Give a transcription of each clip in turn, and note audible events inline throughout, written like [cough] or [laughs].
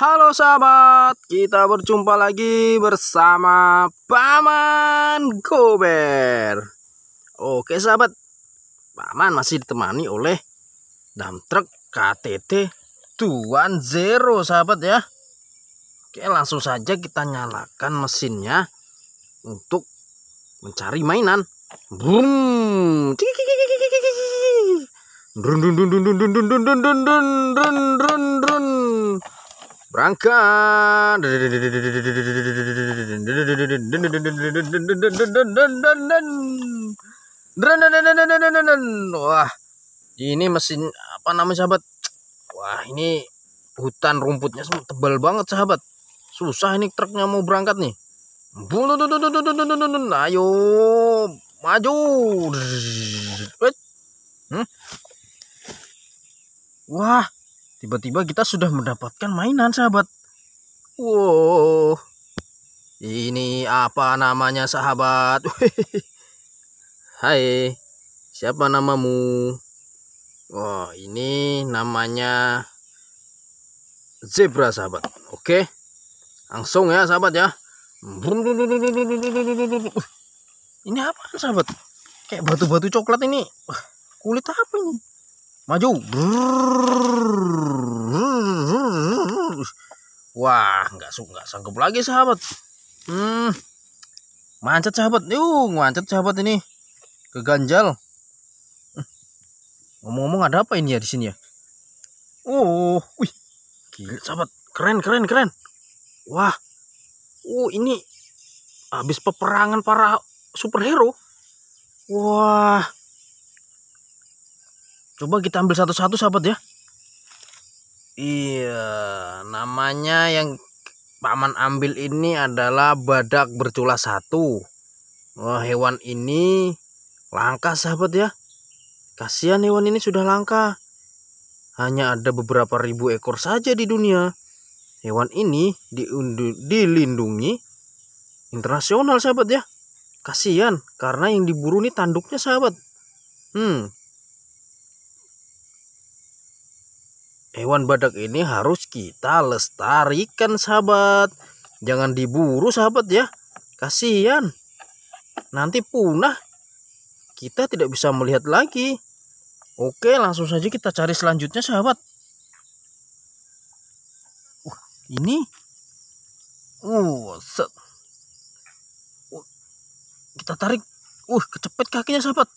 Halo sahabat, kita berjumpa lagi bersama Paman Gober. Oke sahabat, Paman masih ditemani oleh dam truk KTT Tuan Zero sahabat ya. Oke langsung saja kita nyalakan mesinnya untuk mencari mainan. Brum. Dun dun dun dun dun dun dun dun dun dun dun dun berangkat wah ini mesin apa namanya sahabat wah ini hutan rumputnya tebal banget sahabat susah ini truknya mau berangkat nih ayo maju wah Tiba-tiba kita sudah mendapatkan mainan sahabat. Wow. Ini apa namanya sahabat? [laughs] Hai. Siapa namamu? Wah, ini namanya zebra sahabat. Oke. Langsung ya sahabat ya. Ini apa sahabat? Kayak batu-batu coklat ini. Kulit apa ini? maju wah nggak nggak sanggup lagi sahabat hmm mancet sahabat yuk mancet sahabat ini keganjal hmm. ngomong-ngomong ada apa ini ya di sini ya oh wih gila sahabat keren keren keren wah oh ini habis peperangan para superhero wah Coba kita ambil satu-satu sahabat ya. Iya, namanya yang Paman ambil ini adalah badak bercula satu. Wah, hewan ini langka sahabat ya. Kasihan hewan ini sudah langka. Hanya ada beberapa ribu ekor saja di dunia. Hewan ini diundu, dilindungi internasional sahabat ya. Kasihan karena yang diburu ini tanduknya sahabat. Hmm, hewan badak ini harus kita lestarikan sahabat. Jangan diburu sahabat ya. Kasian, Nanti punah. Kita tidak bisa melihat lagi. Oke, langsung saja kita cari selanjutnya sahabat. uh, ini. Uh, set. Uh, kita tarik. Uh, kecepet kakinya sahabat.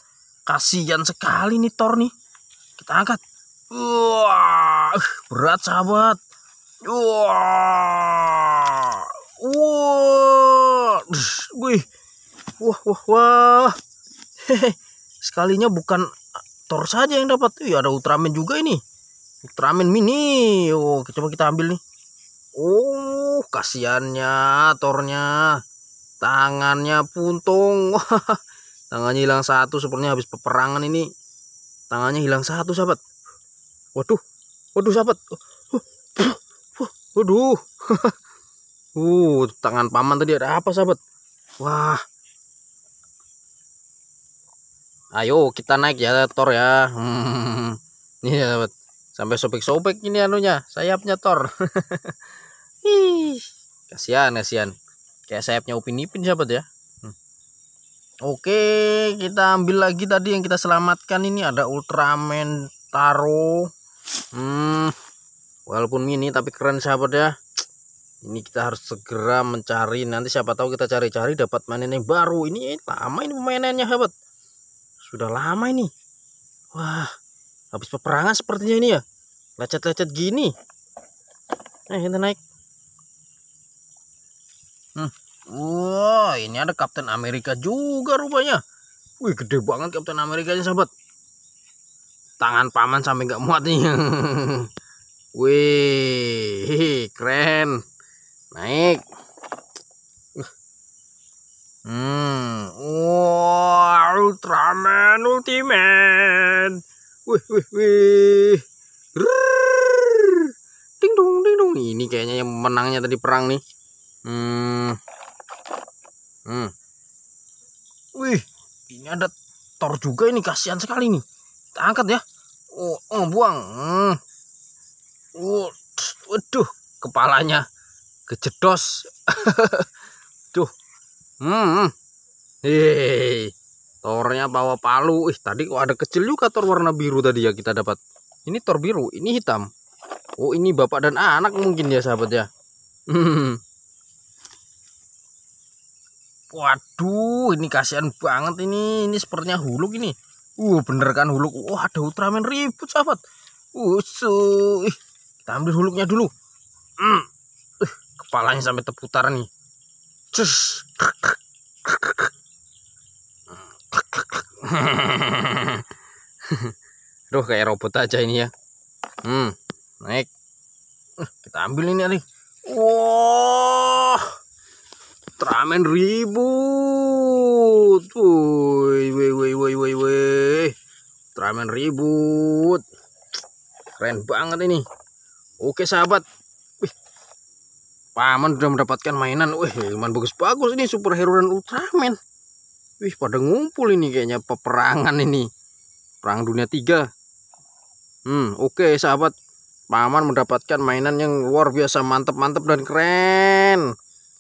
Kasian sekali nih Thor nih. Kita angkat. Wah, uh, berat sahabat. Wah. Wah. Uh, wih. Wah, wah, wah. Hehe. Sekalinya bukan uh, Thor saja yang dapat. ya ada Ultraman juga ini. Ultraman mini. Oh, coba kita ambil nih. Oh, kasihannya Thornya. Tangannya puntung. [laughs] tangannya hilang satu sepertinya habis peperangan ini. Tangannya hilang satu, sahabat. Waduh, waduh sahabat. Waduh. [laughs] Uh, tangan paman tadi ada apa sahabat? Wah. Ayo kita naik ya Tor ya. Hmm. [laughs] Ini iya, sahabat. Sampai sobek-sobek ini anunya, sayapnya Tor. [laughs] Ih, kasihan kasihan. Kayak sayapnya Upin Ipin sahabat ya. Hmm. Oke, kita ambil lagi tadi yang kita selamatkan ini ada Ultraman Taro hmm, walaupun mini tapi keren sahabat ya ini kita harus segera mencari nanti siapa tahu kita cari-cari dapat mainan yang baru ini lama ini mainannya sahabat sudah lama ini wah habis peperangan sepertinya ini ya lecet-lecet gini eh kita naik hmm. wah ini ada Captain Amerika juga rupanya wih gede banget Captain Amerikanya sahabat tangan paman sampai nggak muat nih [laughs] wih keren naik hmm wow Ultraman Ultimate wih wih wih Ding dong ding dong ini kayaknya yang menangnya tadi perang nih hmm hmm wih ini ada tor juga ini kasihan sekali nih kita angkat ya oh, oh buang oh, waduh kepalanya kejedos tuh [laughs] hmm hei tornya bawa palu ih tadi kok ada kecil juga tor warna biru tadi ya kita dapat ini tor biru ini hitam oh ini bapak dan anak mungkin ya sahabat ya hmm. waduh ini kasihan banget ini ini sepertinya huluk ini uh bener kan huluk wah ada Ultraman ribut sahabat usuh kita ambil huluknya dulu hmm. uh, kepalanya sampai terputar nih cus Duh, kayak robot aja ini ya hmm, naik uh, kita ambil ini Ali. wah wow. Ultraman ribut. Woi, woi, woi, woi, woi, Ramen ribut. Keren banget ini. Oke sahabat. Wih. Paman sudah mendapatkan mainan. Wih, paman bagus-bagus ini superhero dan Ultraman. Wih, pada ngumpul ini kayaknya peperangan ini. Perang Dunia 3. Hmm, oke sahabat. Paman mendapatkan mainan yang luar biasa mantep-mantep dan keren.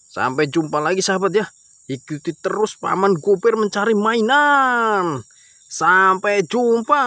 Sampai jumpa lagi sahabat ya. Ikuti terus Paman gober mencari mainan. Sampai jumpa.